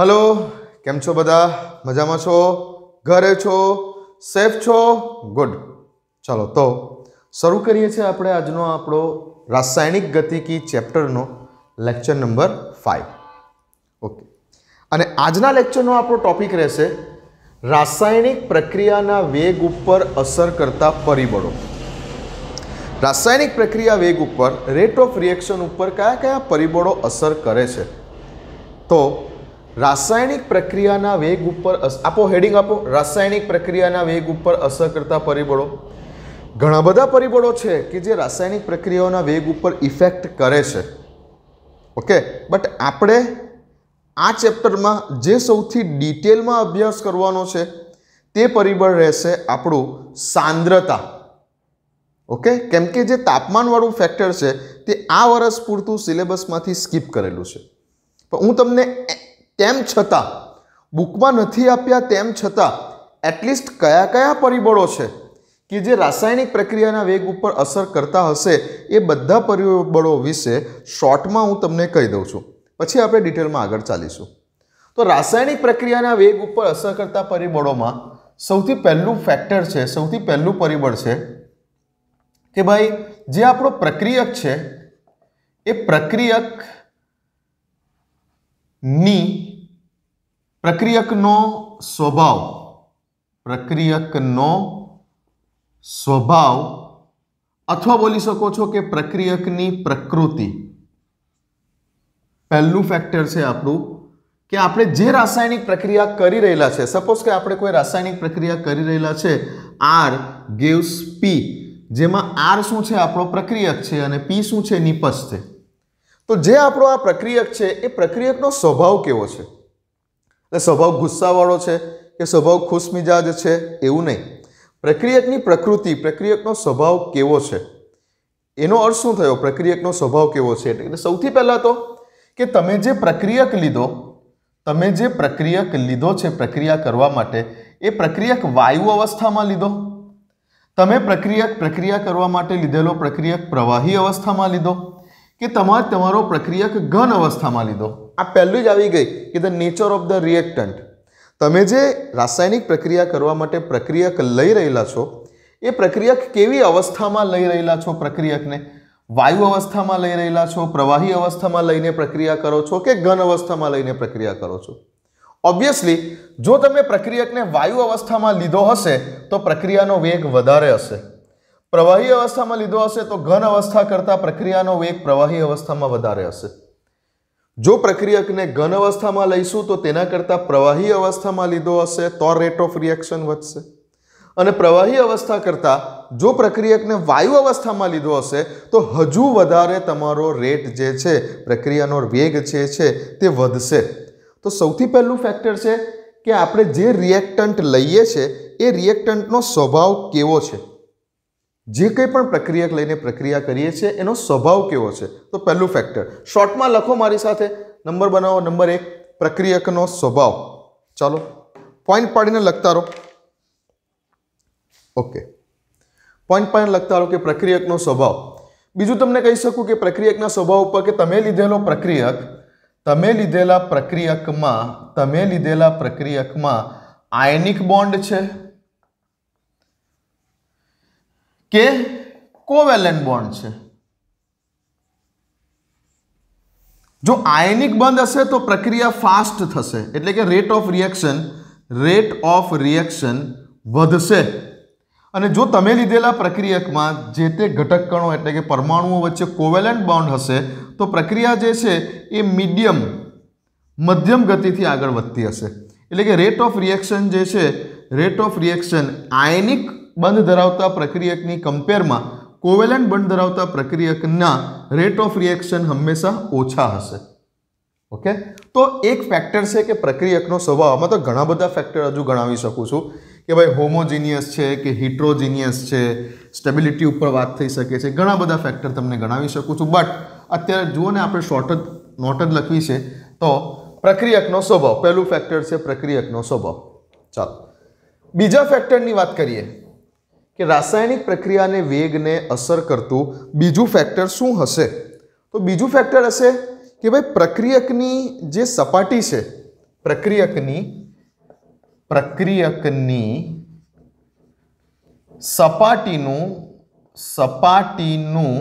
hello કેમ છો બધા મજામાં છો ઘરે છો સેફ છો ગુડ ચાલો તો શરૂ કરીએ છીએ આપણે આજનો આપણો રાસાયણિક ગતિકી ચેપ્ટરનો લેક્ચર નંબર ફાઇવ ઓકે અને આજના લેક્ચરનો આપણો ટોપિક રહેશે રાસાયણિક પ્રક્રિયાના વેગ ઉપર અસર કરતા પરિબળો રાસાયણિક પ્રક્રિયા વેગ ઉપર રેટ ઓફ રિએક્શન ઉપર કયા કયા પરિબળો અસર કરે છે તો રાસાયણિક પ્રક્રિયાના વેગ ઉપર આપો હેડિંગ આપો રાસાયણિક પ્રક્રિયાના વેગ ઉપર અસર કરતા પરિબળો ઘણા બધા પરિબળો છે કે જે રાસાયણિક પ્રક્રિયાઓના વેગ ઉપર ઇફેક્ટ કરે છે ઓકે બટ આપણે આ ચેપ્ટરમાં જે સૌથી ડિટેલમાં અભ્યાસ કરવાનો છે તે પરિબળ રહેશે આપણું સાંદ્રતા ઓકે કેમ કે જે તાપમાનવાળું ફેક્ટર છે તે આ વર્ષ પૂરતું સિલેબસમાંથી સ્કીપ કરેલું છે પણ હું તમને તેમ છતાં બુકમાં નથી આપ્યા તેમ છતાં એટલીસ્ટ કયા કયા પરિબળો છે કે જે રાસાયણિક પ્રક્રિયાના વેગ ઉપર અસર કરતા હશે એ બધા પરિબળો વિશે શોર્ટમાં હું તમને કહી દઉં છું પછી આપણે ડિટેલમાં આગળ ચાલીશું તો રાસાયણિક પ્રક્રિયાના વેગ ઉપર અસર કરતા પરિબળોમાં સૌથી પહેલું ફેક્ટર છે સૌથી પહેલું પરિબળ છે કે ભાઈ જે આપણો પ્રક્રિયક છે એ પ્રક્રિયકની પ્રક્રિયકનો સ્વભાવ પ્રક્રિયકનો સ્વભાવ અથવા બોલી શકો છો કે પ્રક્રિયકની પ્રકૃતિ પહેલું ફેક્ટર છે આપણું કે આપણે જે રાસાયણિક પ્રક્રિયા કરી રહેલા છે સપોઝ કે આપણે કોઈ રાસાયણિક પ્રક્રિયા કરી રહેલા છે આર ગેવ્સ પી જેમાં આર શું છે આપણો પ્રક્રિયક છે અને પી શું છે નિપજ છે તો જે આપણો આ પ્રક્રિયક છે એ પ્રક્રિયકનો સ્વભાવ કેવો છે એટલે સ્વભાવ ગુસ્સાવાળો છે કે સ્વભાવ ખુશમિજાજ છે એવું નહીં પ્રક્રિયકની પ્રકૃતિ પ્રક્રિયકનો સ્વભાવ કેવો છે એનો અર્થ શું થયો પ્રક્રિયકનો સ્વભાવ કેવો છે એટલે સૌથી પહેલાં તો કે તમે જે પ્રક્રિયક લીધો તમે જે પ્રક્રિયક લીધો છે પ્રક્રિયા કરવા માટે એ પ્રક્રિયક વાયુ અવસ્થામાં લીધો તમે પ્રક્રિયક પ્રક્રિયા કરવા માટે લીધેલો પ્રક્રિયક પ્રવાહી અવસ્થામાં લીધો કે તમારે તમારો પ્રક્રિયક ઘન અવસ્થામાં લીધો આ પહેલું જ આવી ગઈ કે the nature of the reactant તમે જે રાસાયણિક પ્રક્રિયા કરવા માટે પ્રક્રિયક લઈ રહેલા છો એ પ્રક્રિયક કેવી અવસ્થામાં લઈ રહેલા છો પ્રક્રિયકને વાયુ અવસ્થામાં લઈ રહેલા છો પ્રવાહી અવસ્થામાં લઈને પ્રક્રિયા કરો છો કે ઘન અવસ્થામાં લઈને પ્રક્રિયા કરો છો ઓબ્વિયસલી જો તમે પ્રક્રિયકને વાયુ અવસ્થામાં લીધો હશે તો પ્રક્રિયાનો વેગ વધારે હશે પ્રવાહી અવસ્થામાં લીધો હશે તો ઘન અવસ્થા કરતાં પ્રક્રિયાનો વેગ પ્રવાહી અવસ્થામાં વધારે હશે જો પ્રક્રિયકને ઘન અવસ્થામાં લઈશું તો તેના કરતાં પ્રવાહી અવસ્થામાં લીધો હશે તો રેટ ઓફ રિએક્શન વધશે અને પ્રવાહી અવસ્થા કરતાં જો પ્રક્રિયકને વાયુ અવસ્થામાં લીધો હશે તો હજુ વધારે તમારો રેટ જે છે પ્રક્રિયાનો વેગ જે છે તે વધશે તો સૌથી પહેલું ફેક્ટર છે કે આપણે જે રિએક્ટન્ટ લઈએ છીએ એ રિએક્ટન્ટનો સ્વભાવ કેવો છે જે કંઈ પણ પ્રક્રિયા લઈને પ્રક્રિયા કરીએ છીએ એનો સ્વભાવ કેવો છે તો પહેલું ફેક્ટર શોર્ટમાં લખો મારી સાથે નંબર બનાવો નંબર એક પ્રક્રિયકનો સ્વભાવ ચાલો પોઈન્ટ પાડીને લખતા રહો ઓકે પોઈન્ટ પાડીને લખતા રહો કે પ્રક્રિયકનો સ્વભાવ બીજું તમને કહી શકું કે પ્રક્રિયકના સ્વભાવ ઉપર કે તમે લીધેલો પ્રક્રિયક તમે લીધેલા પ્રક્રિયકમાં તમે લીધેલા પ્રક્રિયકમાં આયનિક બોન્ડ છે કે કોવેલેન્ટ બોન્ડ છે જો આયનિક બંધ હશે તો પ્રક્રિયા ફાસ્ટ થશે એટલે કે rate of reaction rate of reaction વધશે અને જો તમે લીધેલા પ્રક્રિયકમાં જે તે ઘટક કણો એટલે કે પરમાણુઓ વચ્ચે કોવેલેન્ટ બાઉન્ડ હશે તો પ્રક્રિયા જે છે એ મીડિયમ મધ્યમ ગતિથી આગળ વધતી હશે એટલે કે રેટ ઓફ રિએક્શન જે છે રેટ ઓફ રિએક્શન આયનિક બંધ ધરાવતા પ્રક્રિયકની કમ્પેરમાં કોવેલન બંધ ધરાવતા પ્રક્રિયકના રેટ ઓફ રિએક્શન હંમેશા ઓછા હશે ઓકે તો એક ફેક્ટર છે કે પ્રક્રિયકનો સ્વભાવ આમાં તો ઘણા બધા ફેક્ટર હજુ ગણાવી શકું છું કે ભાઈ હોમોજીનિયસ છે કે હિટ્રોજીનિયસ છે સ્ટેબિલિટી ઉપર વાત થઈ શકે છે ઘણા બધા ફેક્ટર તમને ગણાવી શકું છું બટ અત્યારે જુઓ ને આપણે શોર્ટ જ નોટ જ લખવી છે તો પ્રક્રિયકનો સ્વભાવ પહેલું ફેક્ટર છે પ્રક્રિયકનો સ્વભાવ ચાલો બીજા ફેક્ટરની વાત કરીએ કે રાસાયણિક પ્રક્રિયાને વેગને અસર કરતું બીજું ફેક્ટર શું હશે તો બીજું ફેક્ટર હશે કે ભાઈ પ્રક્રિયકની જે સપાટી છે પ્રક્રિયકની પ્રક્રિયકની સપાટીનું સપાટીનું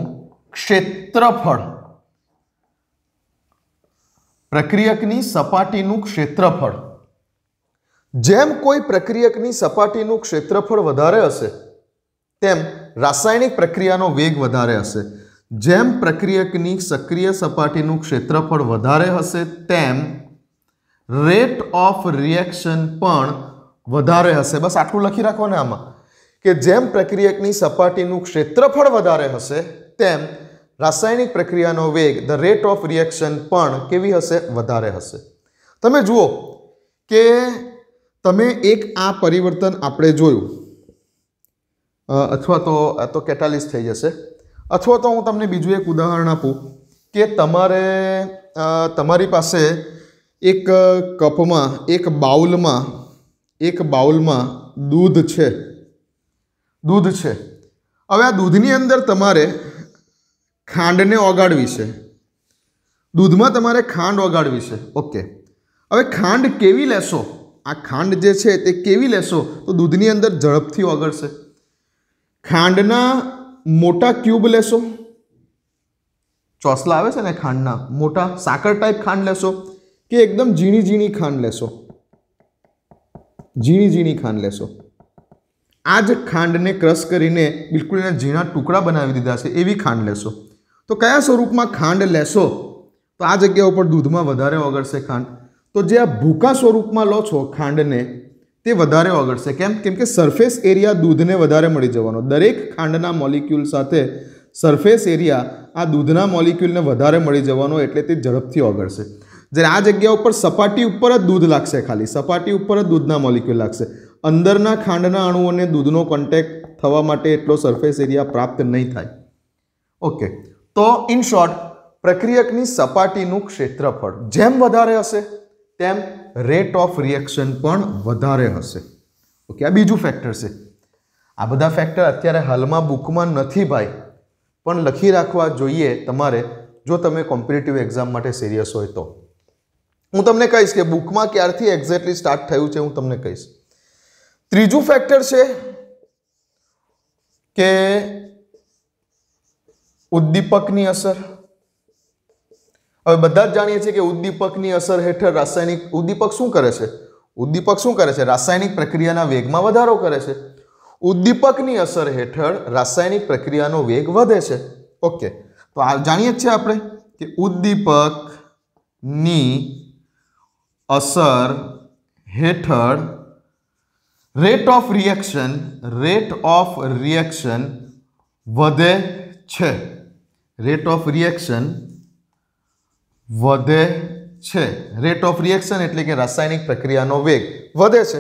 ક્ષેત્રફળ પ્રક્રિયકની સપાટીનું ક્ષેત્રફળ જેમ કોઈ પ્રક્રિયકની સપાટીનું ક્ષેત્રફળ વધારે હશે તેમ રાસાયણિક પ્રક્રિયાનો વેગ વધારે હશે જેમ પ્રક્રિયકની સક્રિય સપાટીનું ક્ષેત્રફળ વધારે હશે તેમ રેટ ઓફ રિએક્શન પણ વધારે હશે બસ આટલું લખી રાખો ને આમાં કે જેમ પ્રક્રિયકની સપાટીનું ક્ષેત્રફળ વધારે હશે તેમ રાસાયણિક પ્રક્રિયાનો વેગ ધ રેટ ઓફ રિએક્શન પણ કેવી હશે વધારે હશે તમે જુઓ કે તમે એક આ પરિવર્તન આપણે જોયું અથવા તો આ તો કેટાલિસ્ટ થઈ જશે અથવા તો હું તમને બીજું એક ઉદાહરણ આપું કે તમારે તમારી પાસે એક કપમાં એક બાઉલમાં એક બાઉલમાં દૂધ છે દૂધ છે હવે આ દૂધની અંદર તમારે ખાંડને ઓગાડવી છે દૂધમાં તમારે ખાંડ ઓગાડવી છે ઓકે હવે ખાંડ કેવી લેશો આ ખાંડ જે છે તે કેવી લેશો તો દૂધની અંદર ઝડપથી ઓગળશે ખાંડના મોટા ક્યુબ લેશો ચોસલા આવે છે ને ખાંડના મોટા સાકર ટાઈપ ખાંડ લેશો કે એકદમ ઝીણી ઝીણી ખાંડ લેશો ઝીણી ઝીણી ખાંડ લેશો આ જ ખાંડને ક્રશ કરીને બિલકુલ એના ઝીણા ટુકડા બનાવી દીધા છે એવી ખાંડ લેશો તો કયા સ્વરૂપમાં ખાંડ લેશો તો આ જગ્યા ઉપર દૂધમાં વધારે ઓગળશે ખાંડ તો જે આ ભૂકા સ્વરૂપમાં લો છો ખાંડને તે વધારે ઓગળશે કેમ કેમ કે સરફેસ એરિયા દૂધને વધારે મળી જવાનો દરેક ખાંડના મોલિક્યુલ સાથે સરફેસ એરિયા આ દૂધના મોલિક્યુલને વધારે મળી જવાનો એટલે તે ઝડપથી ઓગળશે જ્યારે આ જગ્યા ઉપર સપાટી ઉપર જ દૂધ લાગશે ખાલી સપાટી ઉપર જ દૂધના મોલિક્યુલ લાગશે અંદરના ખાંડના અણુઓને દૂધનો કોન્ટેક થવા માટે એટલો સરફેસ એરિયા પ્રાપ્ત નહીં થાય ઓકે તો ઇન શોર્ટ પ્રક્રિયકની સપાટીનું ક્ષેત્રફળ જેમ વધારે હશે તેમ રેટ ઓફ રિએક્શન પણ વધારે હશે ઓકે આ બીજું ફેક્ટર છે આ બધા ફેક્ટર અત્યારે હાલમાં બુકમાં નથી ભાઈ પણ લખી રાખવા જોઈએ તમારે જો તમે કોમ્પિટિટિવ એક્ઝામ માટે સિરિયસ હોય તો હું તમને કહીશ કે બુકમાં ક્યારથી એક્ઝેક્ટલી સ્ટાર્ટ થયું છે હું તમને કહીશ ત્રીજું ફેક્ટર છે કે ઉદ્દીપકની અસર હવે બધા જ જાણીએ છીએ કે ઉદ્દીપકની અસર હેઠળ રાસાયણિક ઉદ્દીપક શું કરે છે ઉદ્દીપક શું કરે છે રાસાયણિક પ્રક્રિયાના વેગમાં વધારો કરે છે ઉદ્દીપકની અસર હેઠળ રાસાયણિક પ્રક્રિયાનો વેગ વધે છે ઓકે તો આ જાણીએ જ છે આપણે કે ઉદ્દીપકની અસર હેઠળ rate of reaction rate of reaction વધે છે રેટ ઓફ રિએક્શન વધે છે રેટ ઓફ રિએક્શન એટલે કે રાસાયણિક પ્રક્રિયાનો વેગ વધે છે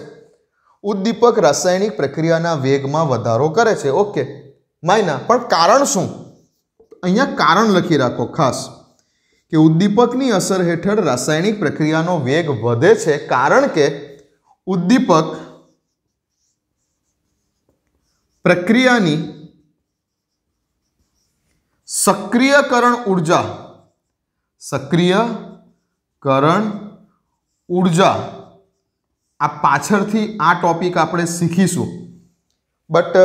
ઉદ્દીપક રાસાયણિક પ્રક્રિયાના વેગમાં વધારો કરે છે ઓકે માયના પણ કારણ શું અહીંયા કારણ લખી રાખો ખાસ કે ઉદ્દીપકની અસર હેઠળ રાસાયણિક પ્રક્રિયાનો વેગ વધે છે કારણ કે ઉદ્દીપક પ્રક્રિયાની સક્રિયકરણ ઉર્જા સક્રિયકરણ ઉર્જા આ પાછળથી આ ટોપિક આપણે શીખીશું બટ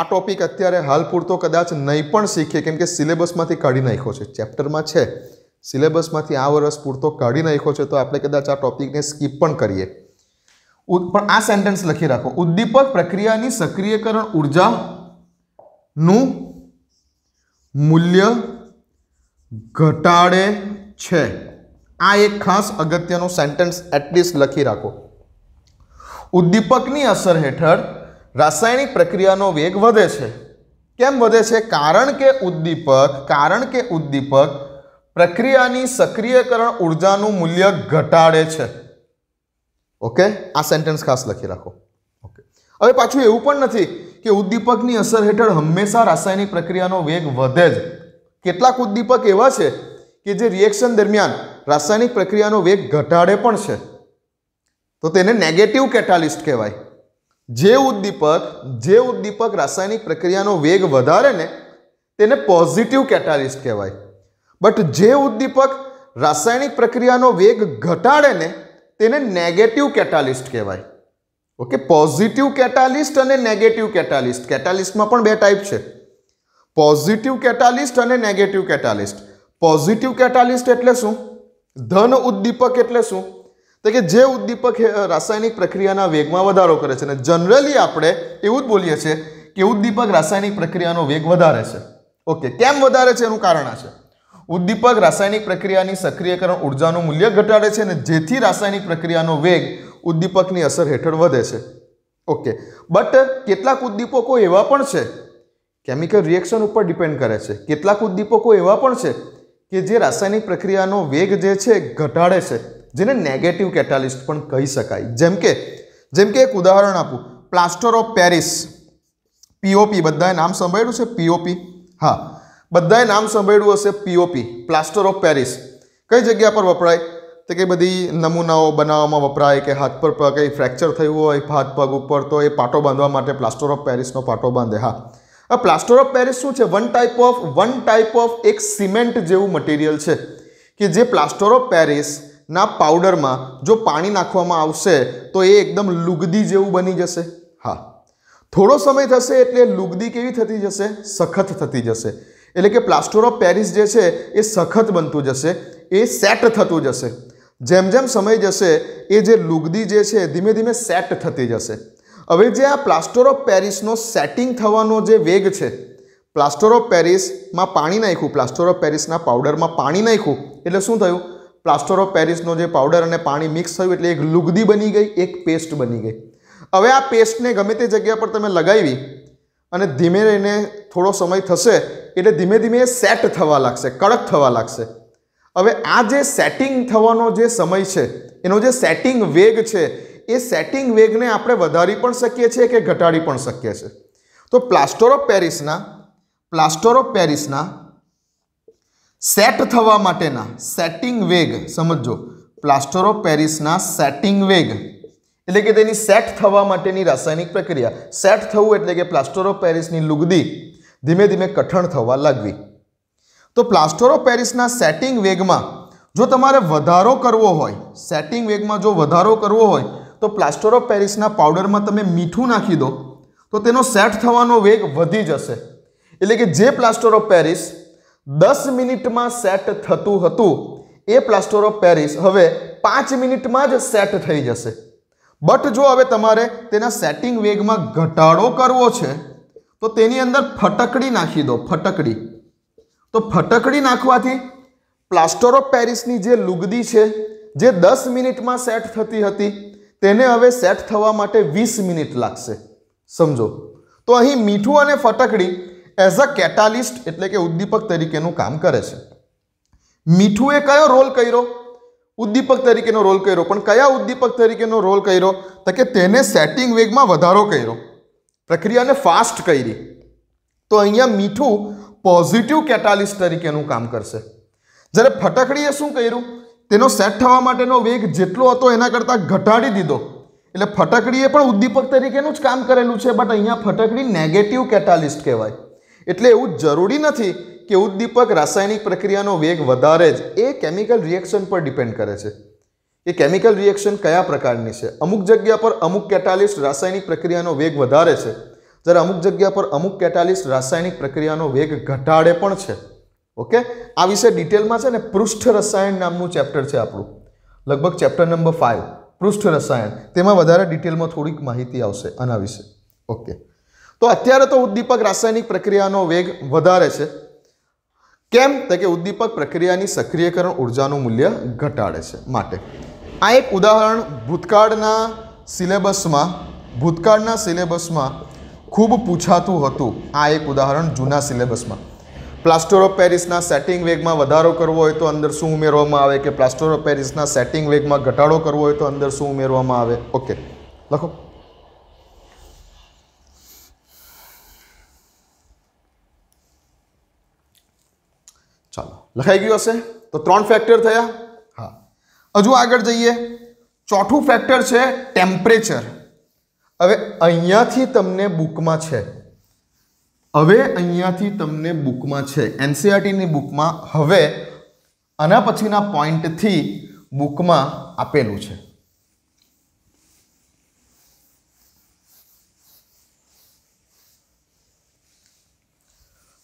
આ ટોપિક અત્યારે હાલ પૂરતો કદાચ નહીં પણ શીખીએ કેમ કે સિલેબસમાંથી કાઢી નાખ્યો છે ચેપ્ટરમાં છે સિલેબસમાંથી આ વર્ષ પૂરતો કાઢી નાખ્યો છે તો આપણે કદાચ આ ટોપિકને સ્કીપ પણ કરીએ પણ આ સેન્ટેન્સ લખી રાખો ઉદ્દીપક પ્રક્રિયાની સક્રિયકરણ ઉર્જાનું મૂલ્ય ઘટાડે છે આ એક ખાસ અગત્યનું સેન્ટેન્સ એટલીસ્ટ લખી રાખો ઉદ્દીપકની અસર હેઠળ રાસાયણિક પ્રક્રિયાનો વેગ વધે છે કેમ વધે છે કારણ કે ઉદ્દીપક કારણ કે ઉદ્દીપક પ્રક્રિયાની સક્રિયકરણ ઉર્જાનું મૂલ્ય ઘટાડે છે ઓકે આ સેન્ટેન્સ ખાસ લખી રાખો ઓકે હવે પાછું એવું પણ નથી કે ઉદ્દીપકની અસર હેઠળ હંમેશા રાસાયણિક પ્રક્રિયાનો વેગ વધે જ કેટલાક ઉદ્દીપક એવા છે કે જે રિએક્શન દરમિયાન રાસાયણિક પ્રક્રિયાનો વેગ ઘટાડે પણ છે તો તેને નેગેટિવ કેટાલિસ્ટ કહેવાય જે ઉદ્દીપક જે ઉદ્દીપક રાસાયણિક પ્રક્રિયાનો વેગ વધારે ને તેને પોઝિટિવ કેટાલિસ્ટ કહેવાય બટ જે ઉદ્દીપક રાસાયણિક પ્રક્રિયાનો વેગ ઘટાડે ને તેને નેગેટિવ કેટાલિસ્ટ કહેવાય ઓકે પોઝિટિવ કેટાલિસ્ટ અને નેગેટિવ કેટાલિસ્ટ કેટાલિસ્ટમાં પણ બે ટાઈપ છે પોઝિટિવ કેટાલિસ્ટ અને નેગેટિવ કેટાલિસ્ટ પોઝિટિવ કેટાલિસ્ટ એટલે શું ધન ઉદ્દીપક એટલે શું તો કે જે ઉદ્દીપક રાસાયણિક પ્રક્રિયાના વેગમાં વધારો કરે છે અને જનરલી આપણે એવું જ બોલીએ છીએ કે ઉદ્દીપક રાસાયણિક પ્રક્રિયાનો વેગ વધારે છે ઓકે કેમ વધારે છે એનું કારણ આ છે ઉદ્દીપક રાસાયણિક પ્રક્રિયાની સક્રિયકરણ ઉર્જાનું મૂલ્ય ઘટાડે છે અને જેથી રાસાયણિક પ્રક્રિયાનો વેગ ઉદ્દીપકની અસર હેઠળ વધે છે ઓકે બટ કેટલાક ઉદ્દીપકો એવા પણ છે કેમિકલ રિએક્શન ઉપર ડિપેન્ડ કરે છે કેટલાક ઉદ્દીપકો એવા પણ છે કે જે રાસાયણિક પ્રક્રિયાનો વેગ જે છે ઘટાડે છે જેને નેગેટિવ કેટાલિસ્ટ પણ કહી શકાય જેમ કે જેમ કે એક ઉદાહરણ આપું પ્લાસ્ટર ઓફ પેરિસ પીઓપી બધાએ નામ સાંભળ્યું છે પીઓપી હા બધાએ નામ સાંભળ્યું હશે પીઓપી પ્લાસ્ટર ઓફ પેરિસ કઈ જગ્યા પર વપરાય તો કે બધી નમૂનાઓ બનાવવામાં વપરાય કે હાથ પર કંઈ ફ્રેક્ચર થયું હોય હાથ પગ ઉપર તો એ પાટો બાંધવા માટે પ્લાસ્ટર ઓફ પેરિસનો પાટો બાંધે હા આ પ્લાસ્ટર ઓફ પેરિસ શું છે one type of one type of એક સિમેન્ટ જેવું મટીરિયલ છે કે જે પ્લાસ્ટર ઓફ પેરિસના પાવડરમાં જો પાણી નાખવામાં આવશે તો એ એકદમ લુગદી જેવું બની જશે હા થોડો સમય થશે એટલે લુગદી કેવી થતી જશે સખત થતી જશે એટલે કે પ્લાસ્ટર ઓફ પેરિસ જે છે એ સખત બનતું જશે એ સેટ થતું જશે જેમ જેમ સમય જશે એ જે લુગદી જે છે ધીમે ધીમે સેટ થતી જશે હવે જે આ પ્લાસ્ટર ઓફ પેરિસનો સેટિંગ થવાનો જે વેગ છે પ્લાસ્ટર ઓફ પેરિસમાં પાણી નાખ્યું પ્લાસ્ટર ઓફ પેરિસના પાવડરમાં પાણી નાખ્યું એટલે શું થયું પ્લાસ્ટર ઓફ પેરિસનો જે પાવડર અને પાણી મિક્સ થયું એટલે એક લુગદી બની ગઈ એક પેસ્ટ બની ગઈ હવે આ પેસ્ટને ગમે તે જગ્યા પર તમે લગાવી અને ધીમે એને થોડો સમય થશે એટલે ધીમે ધીમે એ સેટ થવા લાગશે કડક થવા લાગશે હવે આ જે સેટિંગ થવાનો જે સમય છે એનો જે સેટિંગ વેગ છે એ સેટિંગ વેગને આપણે વધારી પણ શકીએ છીએ કે ઘટાડી પણ શકીએ છીએ તો પ્લાસ્ટર ઓફ પેરિસના પ્લાસ્ટર ઓફ પેરિસના સેટ થવા માટેના સેટિંગ વેગ સમજો પ્લાસ્ટર ઓફ પેરિસના સેટિંગ વેગ એટલે કે તેની સેટ થવા માટેની રાસાયણિક પ્રક્રિયા સેટ થવું એટલે કે પ્લાસ્ટર ઓફ પેરિસની લુગદી ધીમે ધીમે કઠણ થવા લાગવી તો પ્લાસ્ટર ઓફ પેરિસના સેટિંગ વેગમાં જો તમારે વધારો કરવો હોય સેટિંગ વેગમાં જો વધારો કરવો હોય તો પ્લાસ્ટર ઓફ પેરિસના પાવડરમાં તમે મીઠું નાખી દો તો તેનો સેટ થવાનો વેગ વધી જશે એટલે કે જે પ્લાસ્ટર ઓફ પેરિસ દસ મિનિટમાં સેટ થતું હતું એ પ્લાસ્ટર ઓફ પેરિસ હવે પાંચ મિનિટમાં જ સેટ થઈ જશે બટ જો હવે તમારે તેના સેટિંગ વેગમાં ઘટાડો કરવો છે તો તેની અંદર ફટકડી નાખી દો ફટકડી તો ફટકડી નાખવાથી પ્લાસ્ટર ઓફ પેરિસની જે લુગદી છે જે દસ મિનિટમાં સેટ થતી હતી તેને હવે સેટ થવા માટે વીસ મિનિટ લાગશે સમજો તો અહીં મીઠું અને ફટકડી એઝ અ કેટાલિસ્ટ એટલે કે ઉદ્દીપક તરીકેનું કામ કરે છે મીઠુએ કયો રોલ કર્યો ઉદ્દીપક તરીકેનો રોલ કર્યો પણ કયા ઉદ્દીપક તરીકેનો રોલ કર્યો તો કે તેને સેટિંગ વેગમાં વધારો કર્યો પ્રક્રિયાને ફાસ્ટ કરી તો અહીંયા મીઠું પોઝિટિવ કેટાલિસ્ટ તરીકેનું કામ કરશે જ્યારે ફટકડીએ શું કર્યું તેનો સેટ થવા માટેનો વેગ જેટલો હતો એના કરતાં ઘટાડી દીધો એટલે ફટકડીએ પણ ઉદ્દીપક તરીકેનું જ કામ કરેલું છે બટ અહીંયા ફટકડી નેગેટિવ કેટાલિસ્ટ કહેવાય એટલે એવું જરૂરી નથી કે ઉદ્દીપક રાસાયણિક પ્રક્રિયાનો વેગ વધારે જ એ કેમિકલ રિએક્શન પર ડિપેન્ડ કરે છે એ કેમિકલ રિએક્શન કયા પ્રકારની છે અમુક જગ્યા પર અમુક કેટાલિસ્ટ રાસાયણિક પ્રક્રિયાનો વેગ વધારે છે જ્યારે અમુક જગ્યા પર અમુક કેટાલિસ્ટ રાસાયણિક પ્રક્રિયાનો વેગ ઘટાડે પણ છે ઓકે આ વિશે ડિટેલમાં છે ને પૃષ્ઠ રસાયણ નામનું ચેપ્ટર છે આપણું લગભગ ચેપ્ટર નંબર ફાઇવ પૃષ્ઠ રસાયણ તેમાં વધારે ડિટેલમાં થોડીક માહિતી આવશે આના વિશે ઓકે તો અત્યારે તો ઉદ્દીપક રાસાયણિક પ્રક્રિયાનો વેગ વધારે છે કેમ તો કે ઉદ્દીપક પ્રક્રિયાની સક્રિયકરણ ઉર્જાનું મૂલ્ય ઘટાડે છે માટે આ એક ઉદાહરણ ભૂતકાળના સિલેબસમાં ભૂતકાળના સિલેબસમાં ખૂબ પૂછાતું હતું આ એક ઉદાહરણ જૂના સિલેબસમાં પ્લાસ્ટર ઓફ પેરિસના સેટિંગ વેગમાં વધારો કરવો હોય તો અંદર શું ઉમેરવામાં આવે કે પ્લાસ્ટર ઓફ પેરિસના સેટિંગ વેગમાં ઘટાડો કરવો હોય તો અંદર શું ઉમેરવામાં આવે ઓકે લખો ચાલો લખાઈ ગયું હશે તો ત્રણ ફેક્ટર થયા હા હજુ આગળ જઈએ ચોથું ફેક્ટર છે ટેમ્પરેચર હવે અહીંયાથી તમને બુકમાં છે હવે અહીંયાથી તમને બુકમાં છે એનસીઆરટીની e બુકમાં હવે આના પછીના પોઈન્ટથી બુકમાં આપેલું છે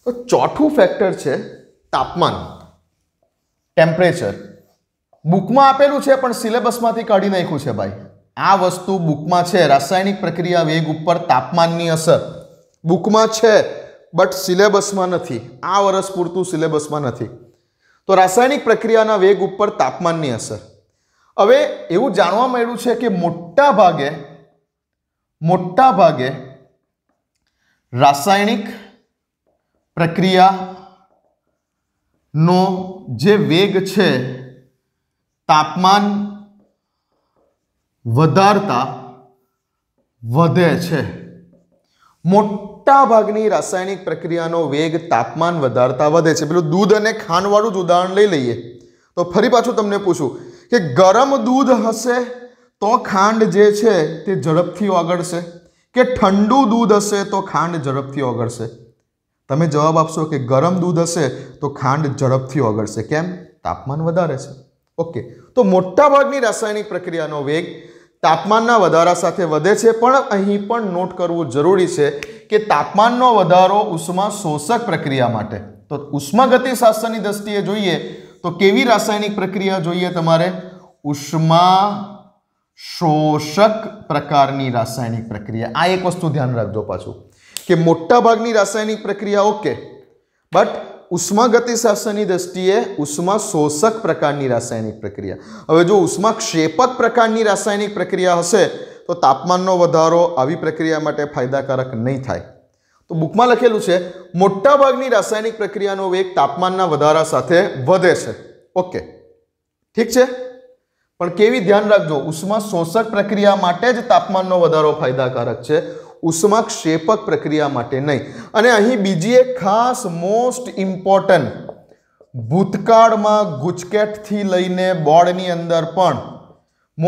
તો ચોથું ફેક્ટર છે તાપમાન ટેમ્પરેચર બુકમાં આપેલું છે પણ સિલેબસમાંથી કાઢી નાખ્યું છે ભાઈ આ વસ્તુ બુકમાં છે રાસાયણિક પ્રક્રિયા વેગ ઉપર તાપમાનની અસર બુકમાં છે બટ સિલેબસમાં નથી આ વર્ષ પૂરતું સિલેબસમાં નથી તો રાસાયણિક પ્રક્રિયાના વેગ ઉપર તાપમાનની અસર હવે એવું જાણવા મળ્યું છે કે મોટા ભાગે મોટા ભાગે રાસાયણિક પ્રક્રિયાનો જે વેગ છે તાપમાન વધારતા વધે છે મોટાભાગની રાસાયણિક પ્રક્રિયાનો વેગ તાપમાન વધારતા વધે છે પેલું દૂધ અને ખાંડવાળું જ ઉદાહરણ લઈ લઈએ તો ફરી પાછું તમને પૂછું કે ગરમ દૂધ હશે તો ખાંડ જે છે તે ઝડપથી ઓગળશે કે ઠંડુ દૂધ હશે તો ખાંડ ઝડપથી ઓગળશે તમે જવાબ આપશો કે ગરમ દૂધ હશે તો ખાંડ ઝડપથી ઓગળશે કેમ તાપમાન વધારે છે ઓકે તો મોટાભાગની રાસાયણિક પ્રક્રિયાનો વેગ તાપમાનના વધારા સાથે વધે છે પણ અહીં પણ નોટ કરવું જરૂરી છે કે તાપમાનનો વધારો ઉષ્મા શોષક પ્રક્રિયા માટે તો ઉષ્માગતિ શાસ્ત્રની દ્રષ્ટિએ જોઈએ તો કેવી રાસાયણિક પ્રક્રિયા જોઈએ તમારે ઉષ્મા શોષક પ્રકારની રાસાયણિક પ્રક્રિયા આ એક વસ્તુ ધ્યાન રાખજો પાછું કે મોટાભાગની રાસાયણિક પ્રક્રિયા ઓકે બટ ઉષ્માગતિ શાસ્ત્રની દ્રષ્ટિએ ઉષ્મા શોષક પ્રકારની રાસાયણિક પ્રક્રિયા હવે જો ઉષ્મા ક્ષેપક પ્રકારની રાસાયણિક પ્રક્રિયા હશે તો તાપમાનનો વધારો આવી પ્રક્રિયા માટે ફાયદાકારક નહીં થાય તો બુકમાં લખેલું છે મોટાભાગની રાસાયણિક પ્રક્રિયાનો વેગ તાપમાનના વધારા સાથે વધે છે ઓકે ઠીક છે પણ કેવી ધ્યાન રાખજો ઉષ્મા શોષક પ્રક્રિયા માટે જ તાપમાનનો વધારો ફાયદાકારક છે ઉષ્માક્ષેપક પ્રક્રિયા માટે નહીં અને અહીં બીજી એક ખાસ મોસ્ટ ઇમ્પોર્ટન્ટ ભૂતકાળમાં ગુજકેટથી લઈને બોર્ડની અંદર પણ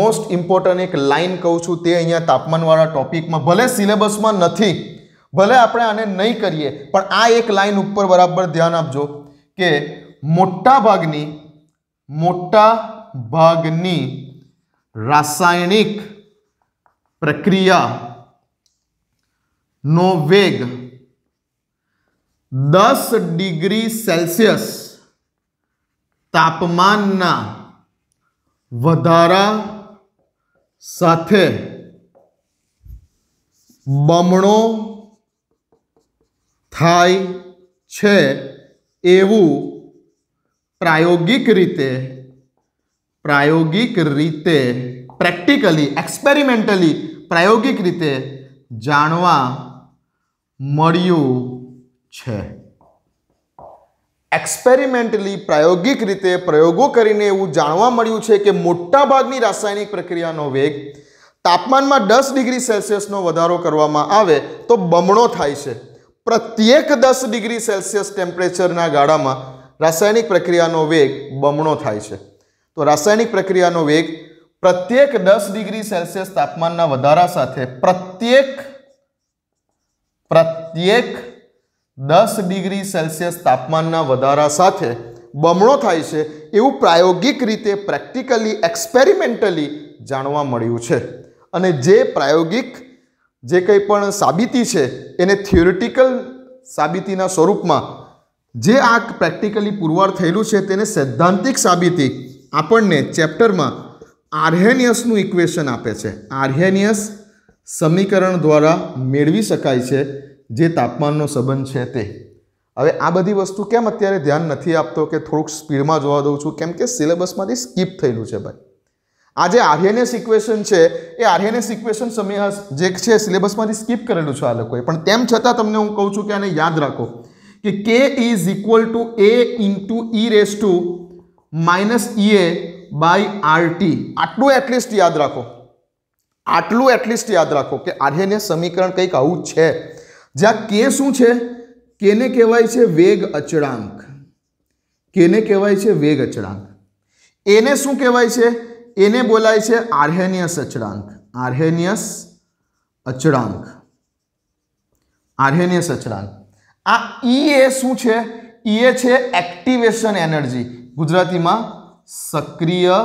મોસ્ટ ઇમ્પોર્ટન્ટ એક લાઇન કહું છું તે અહીંયા તાપમાનવાળા ટોપિકમાં ભલે સિલેબસમાં નથી ભલે આપણે આને નહીં કરીએ પણ આ એક લાઇન ઉપર બરાબર ધ્યાન આપજો કે મોટા ભાગની મોટા ભાગની રાસાયણિક પ્રક્રિયા નો વેગ દસ ડિગ્રી સેલ્સિયસ તાપમાનના વધારા સાથે બમણો થાય છે એવું પ્રાયોગિક રીતે પ્રાયોગિક રીતે પ્રેક્ટિકલી એક્સપેરિમેન્ટલી પ્રાયોગિક રીતે જાણવા મળ્યું છે એક્સપેરિમેન્ટલી પ્રાયોગિક રીતે પ્રયોગો કરીને એવું જાણવા મળ્યું છે કે મોટાભાગની રાસાયણિક પ્રક્રિયાનો વેગ તાપમાનમાં દસ ડિગ્રી સેલ્સિયસનો વધારો કરવામાં આવે તો બમણો થાય છે પ્રત્યેક દસ ડિગ્રી સેલ્સિયસ ટેમ્પરેચરના ગાળામાં રાસાયણિક પ્રક્રિયાનો વેગ બમણો થાય છે તો રાસાયણિક પ્રક્રિયાનો વેગ પ્રત્યેક દસ ડિગ્રી સેલ્સિયસ તાપમાનના વધારા સાથે પ્રત્યેક પ્રત્યેક દસ ડિગ્રી સેલ્સિયસ તાપમાનના વધારા સાથે બમણો થાય છે એવું પ્રાયોગિક રીતે પ્રેક્ટિકલી એક્સપેરિમેન્ટલી જાણવા મળ્યું છે અને જે પ્રાયોગિક જે કંઈ પણ સાબિતી છે એને થિયોરિટિકલ સાબિતીના સ્વરૂપમાં જે આ પ્રેક્ટિકલી પુરવાર થયેલું છે તેને સૈદ્ધાંતિક સાબિતી આપણને ચેપ્ટરમાં આર્હેનિયસનું ઇક્વેશન આપે છે આર્હેનિયસ સમીકરણ દ્વારા મેળવી શકાય છે જે તાપમાનનો સંબંધ છે તે હવે આ બધી વસ્તુ કેમ અત્યારે ધ્યાન નથી આપતો કે થોડુંક સ્પીડમાં જોવા દઉં છું કેમ કે સિલેબસમાંથી સ્કીપ થયેલું છે ભાઈ આ જે આર્યનેસ ઇક્વેશન છે એ આર્યનેસ ઇક્વેશન સમય જે છે સિલેબસમાંથી સ્કીપ કરેલું છે આ લોકોએ પણ તેમ છતાં તમને હું કહું છું કે આને યાદ રાખો કે k is equal to A into e raise to minus E a by RT આટલું એટલીસ્ટ યાદ રાખો આટલું એટલીસ્ટ યાદ રાખો કે આર્યન્ય સમીકરણ કંઈક આવું છે જ્યાં કે શું છે કેને કહેવાય છે વેગ અચળાંક કેને કહેવાય છે વેગ અચળાંક એને શું કહેવાય છે એને બોલાય છે આર્હેનિયસ અચળાંક આર્હેનિયસ અચળાંક આર્હેનિયસ અચળાંક આ ઈ e એ શું છે ઈ e એ છે એક્ટિવેશન એનર્જી ગુજરાતીમાં સક્રિય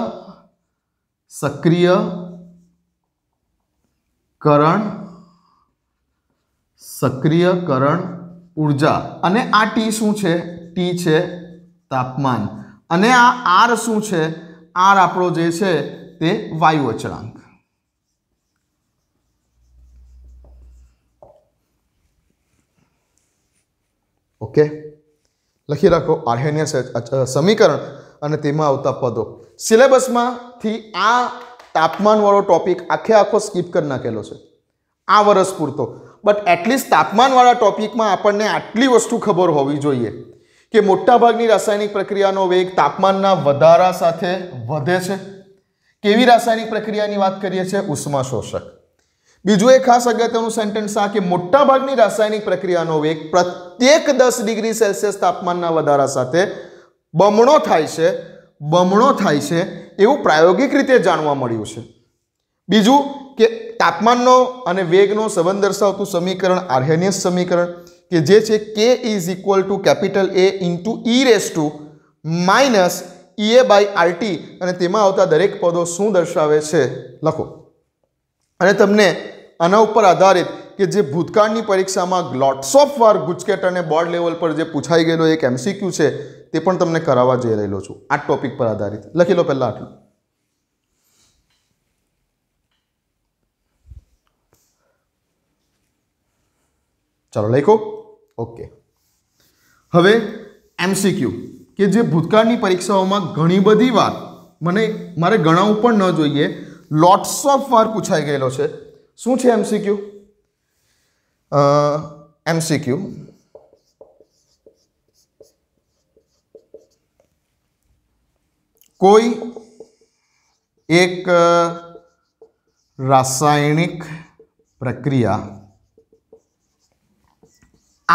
સક્રિય કરણ સક્રિયકરણ ઉર્જા અને આ ટી શું છે ટી છે તાપમાન અને આ આર શું છે આર આપણો જે છે તે વાયુ અચળાંક ઓકે લખી રાખો આર્હેનિય સમીકરણ અને તેમાં આવતા પદો સિલેબસમાંથી આ તાપમાનવાળો ટોપિક આખે આખો સ્કીપ કરી નાખેલો છે આ વર્ષ પૂરતો બટ એટલીસ્ટ તાપમાનવાળા ટોપિકમાં આપણને આટલી વસ્તુ ખબર હોવી જોઈએ કે મોટાભાગની રાસાયણિક પ્રક્રિયાનો વેગ તાપમાનના વધારા સાથે વધે છે કેવી રાસાયણિક પ્રક્રિયાની વાત કરીએ છીએ ઉષ્મા શોષક બીજું એક ખાસ અગત્યનું સેન્ટેન્સ આ કે મોટાભાગની રાસાયણિક પ્રક્રિયાનો વેગ પ્રત્યેક દસ ડિગ્રી સેલ્સિયસ તાપમાનના વધારા સાથે બમણો થાય છે બમણો થાય છે એવું પ્રાયોગિક રીતે જાણવા મળ્યું છે બીજું કે તાપમાનનો અને વેગનો સંબંધ દર્શાવતું સમીકરણ આર્હેનિયસ સમીકરણ કે જે છે k is equal to capital A into e raise to minus E a by RT અને તેમાં આવતા દરેક પદો શું દર્શાવે છે લખો અને તમને આના ઉપર આધારિત કે જે ભૂતકાળની પરીક્ષામાં લોટ્સ ઓફ વાર ગુજકેટ અને બોર્ડ લેવલ પર જે પૂછાઈ ગયેલો એક એમસીક્યુ છે તે પણ તમને કરાવવા જઈ રહેલો છું આ ટોપિક પર આધારિત લખી લો પહેલાં આટલું ચાલો લખો ઓકે હવે એમસીક્યુ કે જે ભૂતકાળની પરીક્ષાઓમાં ઘણી બધી વાર મને મારે ગણાવવું પણ ન જોઈએ લોટ્સ ઓફ વાર પૂછાઈ ગયેલો છે શું છે એમસીક્યુ એમસીક્યુ કોઈ એક રાસાયણિક પ્રક્રિયા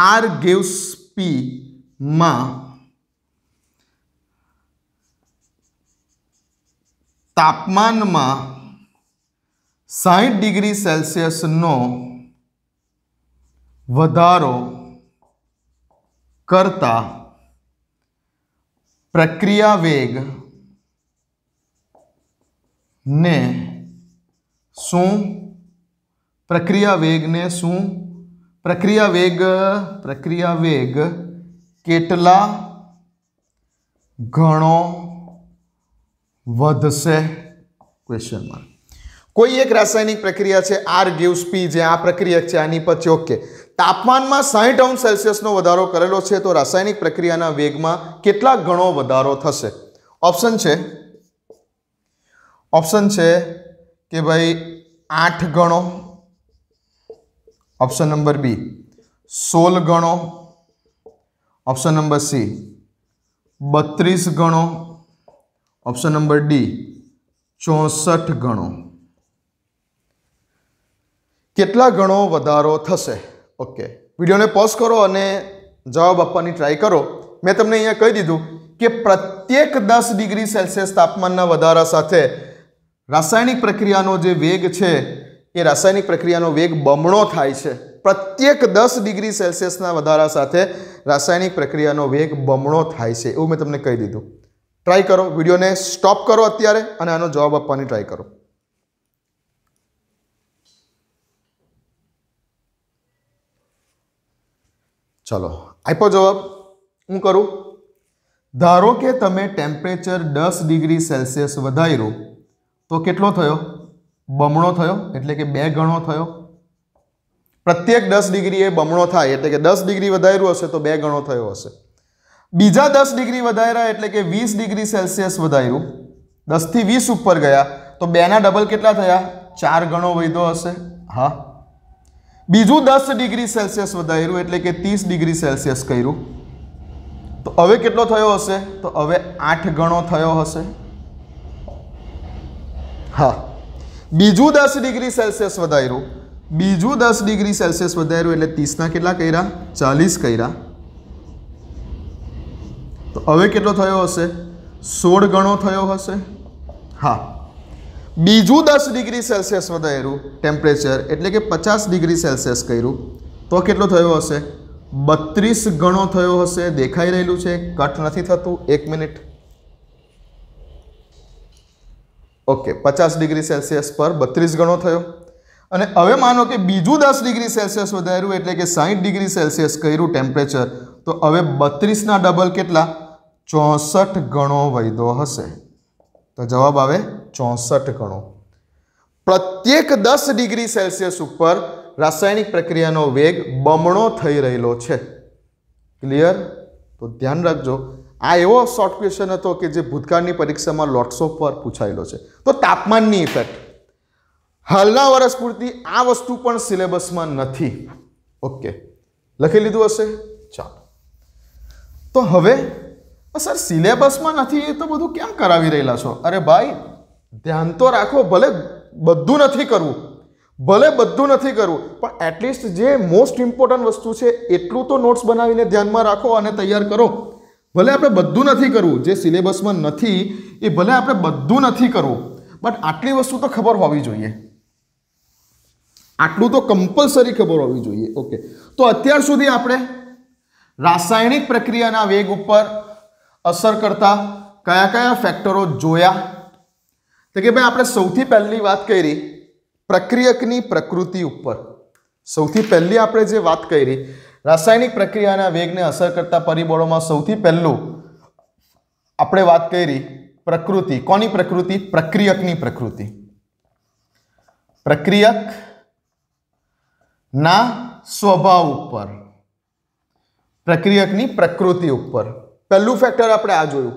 આર ગિવ્સ પીમાં તાપમાનમાં સાહીઠ ડિગ્રી સેલ્સિયસનો વધારો કરતા પ્રક્રિયા વેગ ને શું પ્રક્રિયા વેગને શું પ્રક્રિયા વેગ પ્રક્રિયા વેગ કેટલા ઘણો વધશે ક્વેશ્ચન માર્ક કોઈ એક રાસાયણિક પ્રક્રિયા છે આર ગીવ્સ જે આ પ્રક્રિયા છે આની પછી ઓકે તાપમાનમાં સાહીઠ અંશ સેલ્સિયસનો વધારો કરેલો છે તો રાસાયણિક પ્રક્રિયાના વેગમાં કેટલા ગણો વધારો થશે ઓપ્શન છે ઓપ્શન છે કે ભાઈ આઠ ગણો ઓપ્શન નંબર બી સોળ ગણો ઓપ્શન નંબર સી બત્રીસ ગણો ઓપ્શન નંબર ડી ચોસઠ ગણો કેટલા ગણો વધારો થશે ઓકે વિડીયોને પોઝ કરો અને જવાબ આપવાની ટ્રાય કરો મેં તમને અહીંયા કહી દીધું કે પ્રત્યેક દસ ડિગ્રી સેલ્સિયસ તાપમાનના વધારા સાથે રાસાયણિક પ્રક્રિયાનો જે વેગ છે એ રાસાયણિક પ્રક્રિયાનો વેગ બમણો થાય છે પ્રત્યેક દસ ડિગ્રી સેલ્સિયસના વધારા સાથે રાસાયણિક પ્રક્રિયાનો વેગ બમણો થાય છે એવું મેં તમને કહી દીધું ટ્રાય કરો વિડીયોને સ્ટોપ કરો અત્યારે અને આનો જવાબ આપવાની ટ્રાય કરો ચલો આપ્યો જવાબ હું કરું ધારો કે તમે ટેમ્પરેચર દસ ડિગ્રી સેલ્સિયસ વધાર્યું તો કેટલો થયો બમણો થયો એટલે કે બે ગણો થયો પ્રત્યેક દસ ડિગ્રી એ બમણો થાય એટલે કે દસ ડિગ્રી વધાર્યું હશે તો બે ગણો થયો હશે બીજા દસ ડિગ્રી વધાર્યા એટલે કે વીસ ડિગ્રી સેલ્સિયસ વધાર્યું દસથી વીસ ઉપર ગયા તો બેના ડબલ કેટલા થયા ચાર ગણો વધ્યો હશે હા બીજું દસ ડિગ્રી સેલ્સિયસ વધાર્યું એટલે કે ત્રીસ ડિગ્રી સેલ્સિયસ કર્યું તો હવે કેટલો થયો હશે તો હવે આઠ ગણો થયો હશે હા બીજું દસ ડિગ્રી સેલ્સિયસ વધાર્યું બીજું દસ ડિગ્રી સેલ્સિયસ વધાર્યું એટલે ત્રીસના કેટલા કર્યા ચાલીસ કર્યા તો હવે કેટલો થયો હશે સોળ ગણો થયો હશે હા બીજું દસ ડિગ્રી સેલ્સિયસ વધાર્યું ટેમ્પરેચર એટલે કે પચાસ ડિગ્રી સેલ્સિયસ કર્યું તો કેટલો થયો હશે બત્રીસ ગણો થયો હશે દેખાઈ રહેલું છે કટ નથી થતું એક મિનિટ ઓકે પચાસ ડિગ્રી સેલ્સિયસ પર બત્રીસ ગણો થયો અને હવે માનો કે બીજું દસ ડિગ્રી સેલ્સિયસ વધાર્યું એટલે કે સાહીઠ ડિગ્રી સેલ્સિયસ કર્યું ટેમ્પરેચર તો હવે બત્રીસના ડબલ કેટલા ચોસઠ ગણો વૈદો હશે તો જવાબ આવે ચોસઠ ગણો પ્રત્યેક દસ ડિગ્રી સેલ્સિયસ ઉપર રાસાયણિક પ્રક્રિયાનો વેગ બમણો થઈ રહેલો છે ક્લિયર તો ધ્યાન રાખજો આ એવો શોર્ટ ક્વેશ્ચન હતો કે જે ભૂતકાળની પરીક્ષામાં લોટ્સ ઓફ પર પૂછાયેલો છે તો તાપમાનની ઇફેક્ટ હાલના વર્ષ પૂરતી આ વસ્તુ પણ સિલેબસમાં નથી ઓકે લખી લીધું હશે ચાલો તો હવે સર સિલેબસમાં નથી એ તો બધું કેમ કરાવી રહેલા છો અરે ભાઈ ધ્યાન તો રાખો ભલે બધું નથી કરવું ભલે બધું નથી કરવું પણ એટલીસ્ટ જે મોસ્ટ ઇમ્પોર્ટન્ટ વસ્તુ છે એટલું તો નોટ્સ બનાવીને ધ્યાનમાં રાખો અને તૈયાર કરો ભલે આપણે બધું નથી કરવું જે સિલેબસમાં નથી એ ભલે આપણે બધું નથી કરવું બટ આટલી વસ્તુ તો ખબર હોવી જોઈએ આટલું તો કમ્પલસરી ખબર હોવી જોઈએ ઓકે તો અત્યાર સુધી આપણે રાસાયણિક પ્રક્રિયાના વેગ ઉપર અસર કરતા કયા કયા ફેક્ટરો જોયા તો કે ભાઈ આપણે સૌથી પહેલી વાત કરી પ્રક્રિયકની પ્રકૃતિ ઉપર સૌથી પહેલી આપણે જે વાત કરી રાસાયણિક પ્રક્રિયાના વેગને અસર કરતા પરિબળોમાં સૌથી પહેલું આપણે વાત કરી પ્રકૃતિ કોની પ્રકૃતિ પ્રક્રિયકની પ્રકૃતિ પ્રક્રિયક ના સ્વભાવ ઉપર પ્રક્રિયકની પ્રકૃતિ ઉપર પહેલું ફેક્ટર આપણે આ જોયું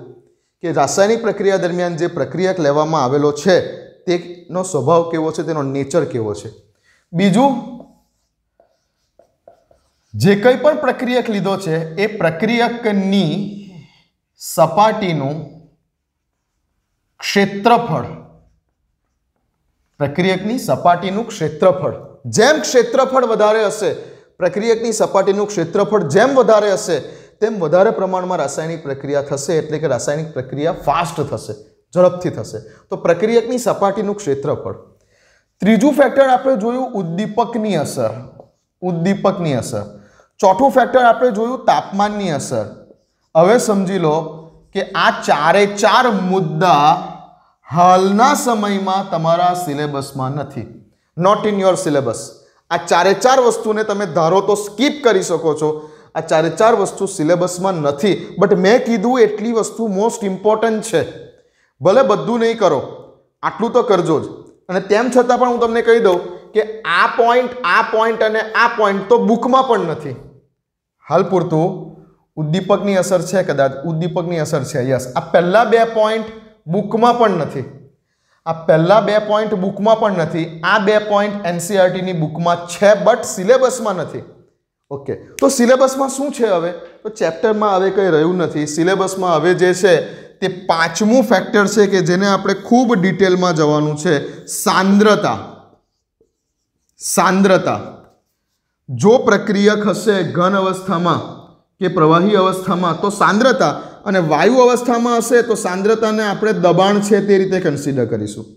કે રાસાયણિક પ્રક્રિયા દરમિયાન જે પ્રક્રિયક લેવામાં આવેલો છે તેનો સ્વભાવ કેવો છે તેનો નેચર કેવો છે બીજું જે કંઈ પણ પ્રક્રિયક લીધો છે એ પ્રક્રિયકની સપાટીનું ક્ષેત્રફળ પ્રક્રિયકની સપાટીનું ક્ષેત્રફળ જેમ ક્ષેત્રફળ વધારે હશે પ્રક્રિયકની સપાટીનું ક્ષેત્રફળ જેમ વધારે હશે તેમ વધારે પ્રમાણમાં રાસાયણિક પ્રક્રિયા થશે એટલે કે રાસાયણિક પ્રક્રિયા ફાસ્ટ થશે ઝડપથી થશે તો પ્રક્રિયકની સપાટીનું ક્ષેત્રફળ ત્રીજું ફેક્ટર આપણે જોયું ઉદ્દીપકની અસર ઉદ્દીપકની અસર ચોથું ફેક્ટર આપણે જોયું તાપમાનની અસર હવે સમજી લો કે આ ચારે ચાર મુદ્દા હાલના સમયમાં તમારા સિલેબસમાં નથી નોટ ઇન યોર સિલેબસ આ ચારે ચાર વસ્તુને તમે ધારો તો સ્કીપ કરી શકો છો આ ચારે ચાર વસ્તુ સિલેબસમાં નથી બટ મેં કીધું એટલી વસ્તુ મોસ્ટ ઇમ્પોર્ટન્ટ છે ભલે બધું નહીં કરો આટલું તો કરજો જ અને તેમ છતાં પણ હું તમને કહી દઉં કે આ પોઈન્ટ આ પોઈન્ટ અને આ પોઈન્ટ તો બુકમાં પણ નથી હાલ પૂરતું ઉદ્દીપકની અસર છે કદાચ ઉદ્દીપકની અસર છે યસ આ પહેલાં બે પોઈન્ટ બુકમાં પણ નથી આ પહેલાં બે પોઈન્ટ બુકમાં પણ નથી આ બે પોઈન્ટ એનસીઆરટીની બુકમાં છે બટ સિલેબસમાં નથી ઓકે તો સિલેબસમાં શું છે હવે તો ચેપ્ટરમાં હવે કંઈ રહ્યું નથી સિલેબસમાં હવે જે છે તે પાંચમું ફેક્ટર છે કે જેને આપણે ખૂબ ડિટેલમાં જવાનું છે સાંદ્રતા સાંદ્રતા જો પ્રક્રિયક હશે ઘન અવસ્થામાં કે પ્રવાહી અવસ્થામાં તો સાંદ્રતા અને વાયુ અવસ્થામાં હશે તો સાંદ્રતાને આપણે દબાણ છે તે રીતે કન્સિડર કરીશું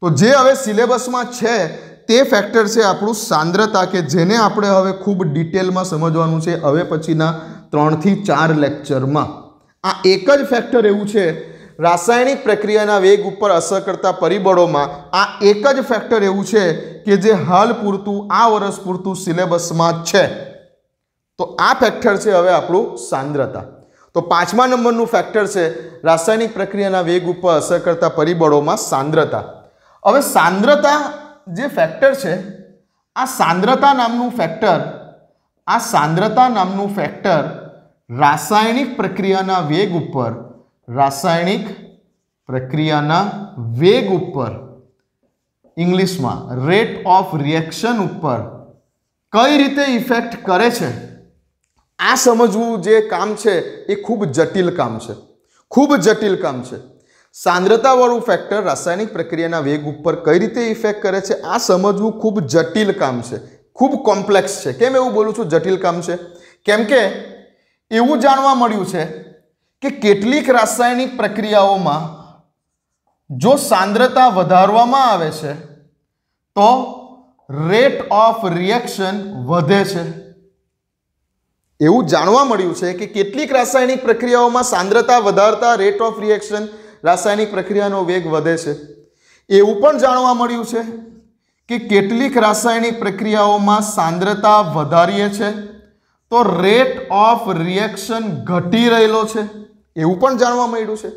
તો જે હવે સિલેબસમાં છે તે ફેક્ટર છે આપણું સાંદ્રતા કે જેને આપણે હવે ખૂબ ડિટેલમાં સમજવાનું છે હવે પછીના ત્રણથી ચાર લેક્ચરમાં આ એક જ ફેક્ટર એવું છે રાસાયણિક પ્રક્રિયાના વેગ ઉપર અસર કરતા પરિબળોમાં આ એક જ ફેક્ટર એવું છે કે જે હાલ પૂરતું આ વર્ષ પૂરતું સિલેબસમાં જ છે તો આ ફેક્ટર છે હવે આપણું સાંદ્રતા તો પાંચમા નંબરનું ફેક્ટર છે રાસાયણિક પ્રક્રિયાના વેગ ઉપર અસર કરતા પરિબળોમાં સાંદ્રતા હવે સાંદ્રતા જે ફેક્ટર છે આ સાંદ્રતા નામનું ફેક્ટર આ સાંદ્રતા નામનું ફેક્ટર રાસાયણિક પ્રક્રિયાના વેગ ઉપર રાસાયણિક પ્રક્રિયાના વેગ ઉપર ઇંગ્લિશમાં રેટ ઓફ રિએક્શન ઉપર કઈ રીતે ઇફેક્ટ કરે છે આ સમજવું જે કામ છે એ ખૂબ જટિલ કામ છે ખૂબ જટિલ કામ છે સાંદ્રતાવાળું ફેક્ટર રાસાયણિક પ્રક્રિયાના વેગ ઉપર કઈ રીતે ઇફેક્ટ કરે છે આ સમજવું ખૂબ જટિલ કામ છે ખૂબ કોમ્પ્લેક્સ છે કેમ એવું બોલું છું જટિલ કામ છે કેમ કે એવું જાણવા મળ્યું છે કે કેટલીક રાસાયણિક પ્રક્રિયાઓમાં જો સાંદ્રતા વધારવામાં આવે છે તો રેટ ઓફ રિએક્શન વધે છે એવું જાણવા મળ્યું છે કે કેટલીક રાસાયણિક પ્રક્રિયાઓમાં સાંદ્રતા વધારતા રેટ ઓફ રિએક્શન રાસાયણિક પ્રક્રિયાનો વેગ વધે છે એવું પણ જાણવા મળ્યું છે કે કેટલીક રાસાયણિક પ્રક્રિયાઓમાં સાંદ્રતા વધારીએ છે તો રેટ ઓફ રિએક્શન ઘટી રહેલો છે એવું પણ જાણવા મળ્યું છે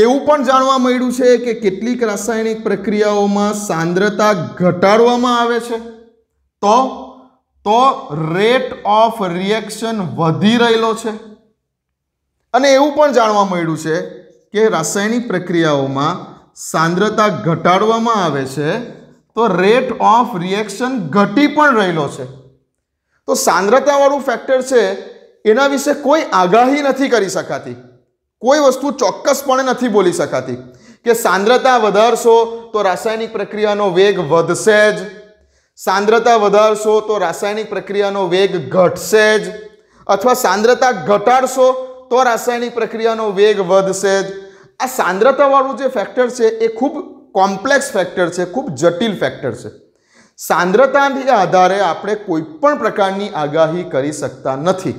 એવું પણ જાણવા મળ્યું છે કે કેટલીક રાસાયણિક પ્રક્રિયાઓમાં સાંદ્રતા ઘટાડવામાં આવે છે તો તો રેટ ઓફ રિએક્શન વધી રહેલો છે અને એવું પણ જાણવા મળ્યું છે કે રાસાયણિક પ્રક્રિયાઓમાં સાંદ્રતા ઘટાડવામાં આવે છે તો રેટ ઓફ રિએક્શન ઘટી પણ રહેલો છે તો સાંદ્રતાવાળું ફેક્ટર છે એના વિશે કોઈ આગાહી નથી કરી શકાતી કોઈ વસ્તુ ચોક્કસપણે નથી બોલી શકાતી કે સાંદ્રતા વધારશો તો રાસાયણિક પ્રક્રિયાનો વેગ વધશે જ સાંદ્રતા વધારશો તો રાસાયણિક પ્રક્રિયાનો વેગ ઘટશે જ અથવા સાંદ્રતા ઘટાડશો તો રાસાયણિક પ્રક્રિયાનો વેગ વધશે જ આ સાંદ્રતાવાળું જે ફેક્ટર છે એ ખૂબ કોમ્પ્લેક્સ ફેક્ટર છે ખૂબ જટિલ ફેક્ટર છે સાંદ્રતાની આધારે આપણે કોઈ પણ પ્રકારની આગાહી કરી શકતા નથી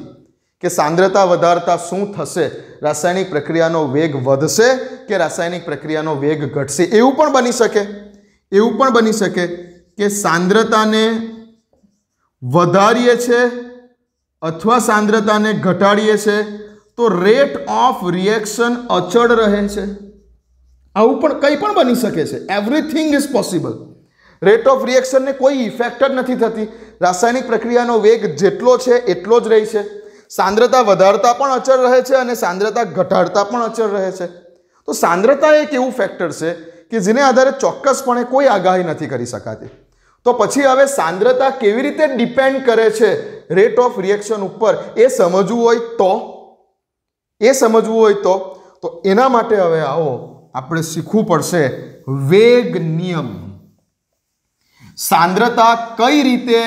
કે સાંદ્રતા વધારતા શું થશે રાસાયણિક પ્રક્રિયાનો વેગ વધશે કે રાસાયણિક પ્રક્રિયાનો વેગ ઘટશે એવું પણ બની શકે એવું પણ બની શકે કે સાંદ્રતાને વધારીએ છે અથવા સાંદ્રતાને ઘટાડીએ છે તો રેટ ઓફ રિએક્શન અચળ રહે છે આવું પણ કંઈ પણ બની શકે છે everything is possible rate of રિએક્શનને કોઈ ઇફેક્ટ જ નથી થતી રાસાયણિક પ્રક્રિયાનો વેગ જેટલો છે એટલો જ રહે છે સાંદ્રતા વધારતા પણ અચળ રહે છે અને સાંદ્રતા ઘટાડતા પણ અચળ રહે છે તો સાંદ્રતા એક એવું ફેક્ટર છે કે જેને આધારે ચોક્કસપણે કોઈ આગાહી નથી કરી શકાતી તો પછી હવે સાંદ્રતા કેવી રીતે ડિપેન્ડ કરે છે રેટ ઓફ રિએક્શન ઉપર એ સમજવું હોય તો એ સમજવું હોય તો તો એના માટે હવે આવો આપણે શીખવું પડશે વેગ નિયમ સાંદ્રતા કઈ રીતે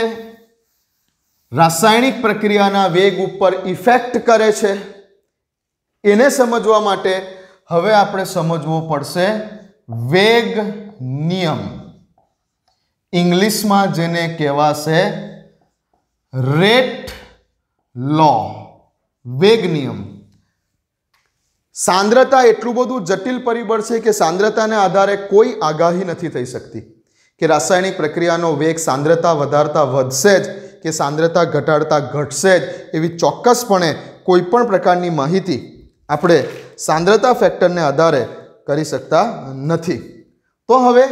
રાસાયણિક પ્રક્રિયાના વેગ ઉપર ઇફેક્ટ કરે છે એને સમજવા માટે હવે આપણે સમજવો પડશે વેગ નિયમ ઇંગ્લિશમાં જેને કહેવાશે રેટ લો વેગ નિયમ સાંદ્રતા એટલું બધું જટિલ પરિબળ છે કે સાંદ્રતાને આધારે કોઈ આગાહી નથી થઈ શકતી કે રાસાયણિક પ્રક્રિયાનો વેગ સાંદ્રતા વધારતા વધશે જ કે સાંદ્રતા ઘટાડતા ઘટશે જ એવી ચોક્કસપણે કોઈપણ પ્રકારની માહિતી આપણે સાંદ્રતા ફેક્ટરને આધારે કરી શકતા નથી તો હવે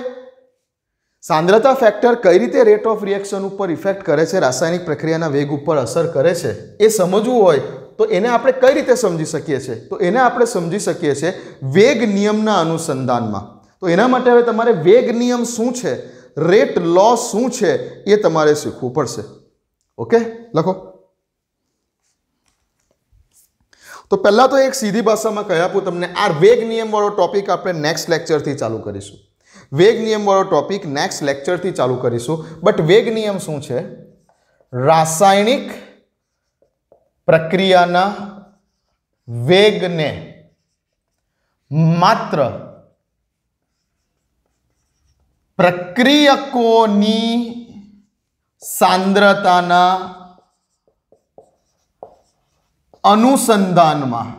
સાંદ્રતા ફેક્ટર કઈ રીતે રેટ ઓફ રિએક્શન ઉપર ઇફેક્ટ કરે છે રાસાયણિક પ્રક્રિયાના વેગ ઉપર અસર કરે છે એ સમજવું હોય તો એને આપણે કઈ રીતે સમજી શકીએ છીએ તો એને આપણે સમજી શકીએ છીએ વેગ નિયમના અનુસંધાનમાં તો એના માટે હવે તમારે વેગ નિયમ શું છે રેટ લો શું છે એ તમારે શીખવું પડશે ઓકે લખો તો પહેલાં તો એક સીધી ભાષામાં કહી આપું તમને આ વેગ નિયમવાળો ટોપિક આપણે નેક્સ્ટ લેક્ચરથી ચાલુ કરીશું વેગ નિયમવાળો ટોપિક નેક્સ્ટ લેક્ચરથી ચાલુ કરીશું બટ વેગ નિયમ શું છે રાસાયણિક પ્રક્રિયાના વેગને માત્ર પ્રક્રિયકોની સાંદ્રતાના અનુસંધાનમાં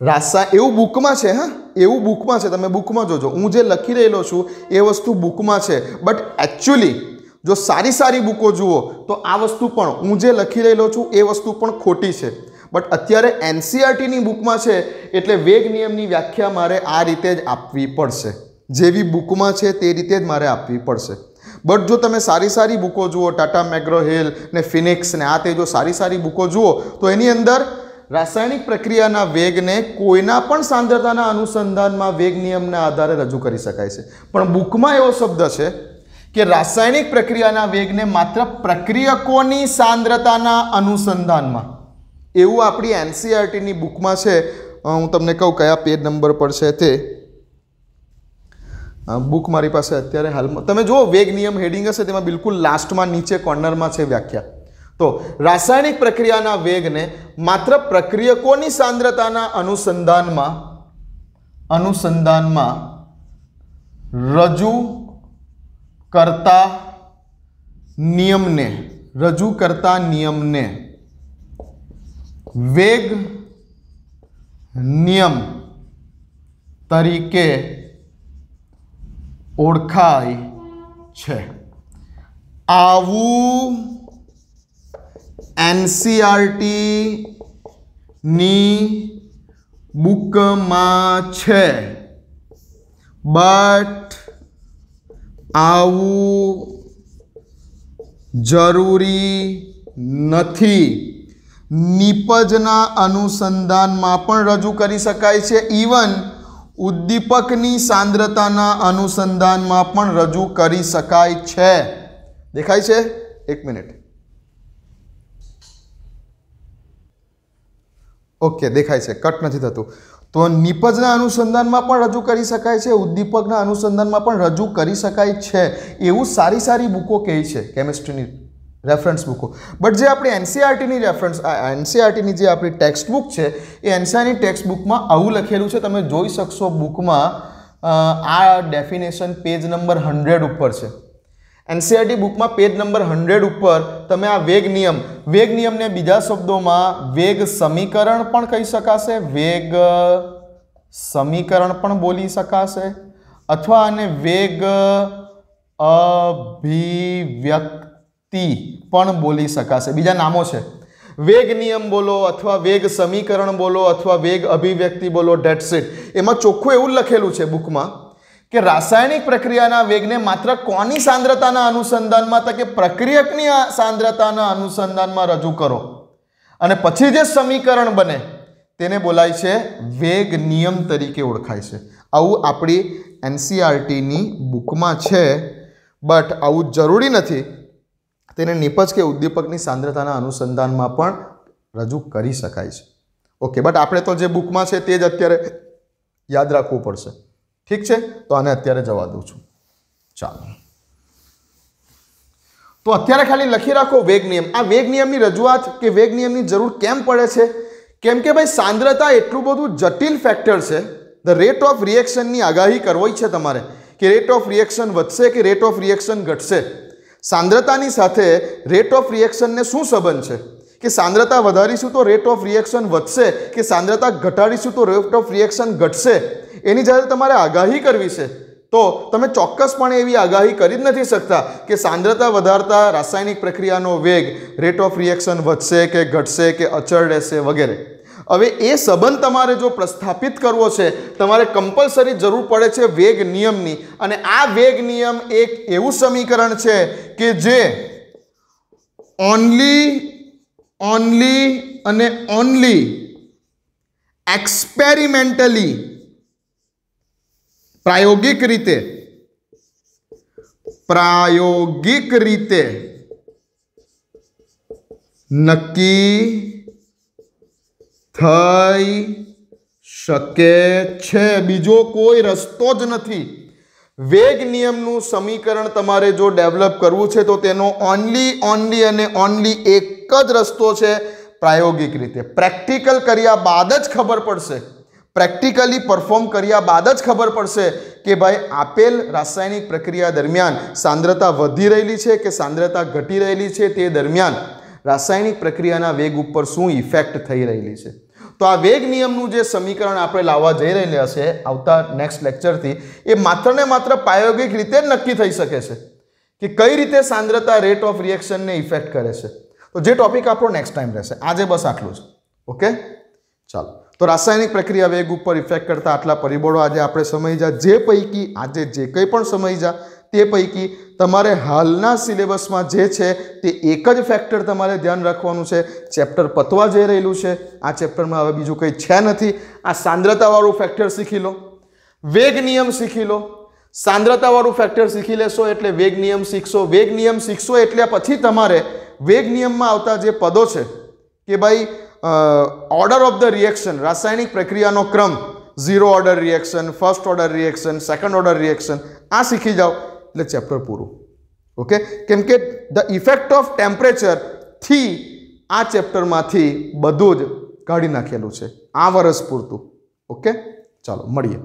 રાસા એવું બુકમાં છે હા એવું બુકમાં છે તમે બુકમાં જોજો હું જે લખી રહેલો છું એ વસ્તુ બુકમાં છે બટ એકચ્યુઅલી જો સારી સારી બુકો જુઓ તો આ વસ્તુ પણ હું જે લખી રહેલો છું એ વસ્તુ પણ ખોટી છે બટ અત્યારે એનસીઆરટીની બુકમાં છે એટલે વેગ નિયમની વ્યાખ્યા મારે આ રીતે જ આપવી પડશે જેવી બુકમાં છે તે રીતે જ મારે આપવી પડશે બટ જો તમે સારી સારી બુકો જુઓ ટાટા મેગ્રો હિલ ને ફિનિક્સ ને આ તે જો સારી સારી બુકો જુઓ તો એની અંદર રાસાયણિક પ્રક્રિયાના વેગને કોઈના પણ સાંદ્રતાના અનુસંધાનમાં વેગ નિયમના આધારે રજૂ કરી શકાય છે પણ બુકમાં એવો શબ્દ છે કે રાસાયણિક પ્રક્રિયાના વેગને માત્ર પ્રક્રિયકોની સાંદ્રતાના અનુસંધાનમાં એવું આપણી એનસીઆરટીની e બુકમાં છે હું તમને કહું કયા પેજ નંબર પર છે તે બુક મારી પાસે અત્યારે હાલમાં તમે જુઓ વેગ નિયમ હેડિંગ હશે તેમાં બિલકુલ લાસ્ટમાં નીચે કોર્નરમાં છે વ્યાખ્યા તો રાસાયણિક પ્રક્રિયાના વેગને માત્ર પ્રક્રિયકોની સાંદ્રતાના અનુસંધાનમાં અનુસંધાનમાં રજૂ કરતા નિયમને રજૂ કરતા નિયમને વેગ નિયમ તરીકે ઓળખાય છે આવું એનસીઆરટીની બુકમાં છે બટ આવું જરૂરી નથી નિપજના અનુસંધાનમાં પણ રજૂ કરી શકાય છે ઇવન ઉદ્દીપકની સાંદ્રતાના અનુસંધાનમાં પણ રજૂ કરી શકાય છે દેખાય છે એક મિનિટ ઓકે દેખાય છે કટ નથી થતું તો નિપજના અનુસંધાનમાં પણ રજૂ કરી શકાય છે ઉદ્દીપકના અનુસંધાનમાં પણ રજૂ કરી શકાય છે એવું સારી સારી બુકો કહે છે કેમિસ્ટ્રીની રેફરન્સ બુકો બટ જે આપણી એનસીઆરટીની રેફરન્સ એનસીઆરટીની જે આપણી ટેક્સ્ટ બુક છે એ એનસીઆરની ટેક્સ્ટ બુકમાં આવું લખેલું છે તમે જોઈ શકશો બુકમાં આ ડેફિનેશન પેજ નંબર હંડ્રેડ ઉપર છે એનસીઆરટી બુકમાં પેજ નંબર હંડ્રેડ ઉપર તમે આ વેગ નિયમ વેગ નિયમને બીજા શબ્દોમાં વેગ સમીકરણ પણ કહી શકાશે વેગ સમીકરણ પણ બોલી શકાશે અથવા અને વેગ અભિવ્યક્તિ પણ બોલી શકાશે બીજા નામો છે વેગ નિયમ બોલો અથવા વેગ સમીકરણ બોલો અથવા વેગ અભિવ્યક્તિ બોલો ડેટસીટ એમાં ચોખ્ખું એવું લખેલું છે બુકમાં કે રાસાયણિક પ્રક્રિયાના વેગને માત્ર કોની સાંદ્રતાના અનુસંધાનમાં તો કે પ્રક્રિયકની સાંદ્રતાના અનુસંધાનમાં રજૂ કરો અને પછી જે સમીકરણ બને તેને બોલાય છે વેગ નિયમ તરીકે ઓળખાય છે આવું આપણી એનસીઆરટીની e બુકમાં છે બટ આવું જરૂરી નથી તેને નિપજ કે ઉદ્દીપકની સાંદ્રતાના અનુસંધાનમાં પણ રજૂ કરી શકાય છે ઓકે બટ આપણે તો જે બુકમાં છે તે જ અત્યારે યાદ રાખવું પડશે ઠીક છે તો આને અત્યારે જવા દઉં છું ચાલો તો અત્યારે ખાલી લખી રાખો વેગ નિયમ આ વેગ નિયમની રજૂઆત કે વેગ નિયમની જરૂર કેમ પડે છે કેમ કે ભાઈ સાંદ્રતા એટલું બધું જટિલ ફેક્ટર છે ધ રેટ ઓફ રિએક્શનની આગાહી કરવી છે તમારે કે રેટ ઓફ રિએક્શન વધશે કે રેટ ઓફ રિએક્શન ઘટશે સાંદ્રતાની સાથે રેટ ઓફ રિએક્શનને શું સંબંધ છે કે સાંદ્રતા વધારીશું તો રેટ ઓફ રિએક્શન વધશે કે સાંદ્રતા ઘટાડીશું તો રેટ ઓફ રિએક્શન ઘટશે એની જ્યારે તમારે આગાહી કરવી છે તો તમે ચોક્કસપણે એવી આગાહી કરી જ નથી શકતા કે સાંદ્રતા વધારતા રાસાયણિક પ્રક્રિયાનો વેગ રેટ ઓફ રિએક્શન વધશે કે ઘટશે કે અચળ રહેશે વગેરે હવે એ સંબંધ તમારે જો પ્રસ્થાપિત કરવો છે તમારે કમ્પલસરી જરૂર પડે છે વેગ નિયમની અને આ વેગ નિયમ એક એવું સમીકરણ છે કે જે ઓનલી ઓનલી અને ઓનલી એક્સપેરિમેન્ટલી પ્રાયોગિક રીતે પ્રાયોગિક રીતે નક્કી થઈ શકે છે બીજો કોઈ રસ્તો જ નથી વેગ નિયમનું સમીકરણ તમારે જો ડેવલપ કરવું છે તો તેનો ઓનલી ઓનલી અને ઓનલી એક જ રસ્તો છે પ્રાયોગિક રીતે પ્રેક્ટિકલ કર્યા બાદ જ ખબર પડશે પ્રેક્ટિકલી પરફોર્મ કર્યા બાદ જ ખબર પડશે કે ભાઈ આપેલ રાસાયણિક પ્રક્રિયા દરમિયાન સાંદ્રતા વધી રહેલી છે કે સાંદ્રતા ઘટી રહેલી છે તે દરમિયાન રાસાયણિક પ્રક્રિયાના વેગ ઉપર શું ઇફેક્ટ થઈ રહેલી છે તો આ વેગ નિયમનું જે સમીકરણ આપણે લાવવા જઈ રહેલા છે આવતા નેક્સ્ટ લેક્ચરથી એ માત્ર ને માત્ર પ્રાયોગિક રીતે જ નક્કી થઈ શકે છે કે કઈ રીતે સાંદ્રતા રેટ ઓફ રિએક્શનને ઇફેક્ટ કરે છે તો જે ટોપિક આપણો નેક્સ્ટ ટાઈમ રહેશે આજે બસ આટલું છે ઓકે ચાલો તો રાસાયણિક પ્રક્રિયા વેગ ઉપર ઇફેક્ટ કરતા આટલા પરિબળો આજે આપણે સમય સમયજા જે પૈકી આજે જે કંઈ પણ સમય સમયજા તે પૈકી તમારે હાલના સિલેબસમાં જે છે તે એક જ ફેક્ટર તમારે ધ્યાન રાખવાનું છે ચેપ્ટર પતવા જઈ રહેલું છે આ ચેપ્ટરમાં હવે બીજું કંઈ છે નથી આ સાંદ્રતાવાળું ફેક્ટર શીખી લો વેગ નિયમ શીખી લો સાંદ્રતાવાળું ફેક્ટર શીખી લેશો એટલે વેગ નિયમ શીખશો વેગ નિયમ શીખશો એટલે પછી તમારે વેગ નિયમમાં આવતા જે પદો છે કે ભાઈ ઓર્ડર ઓફ ધ રિએક્શન રાસાયણિક પ્રક્રિયાનો ક્રમ zero order reaction first order reaction second order reaction આ શીખી જાઓ એટલે ચેપ્ટર પૂરું ઓકે કેમ કે ધ ઇફેક્ટ ઓફ ટેમ્પરેચરથી આ ચેપ્ટરમાંથી બધું જ કાઢી નાખેલું છે આ વર્ષ પૂરતું ઓકે ચાલો મળીએ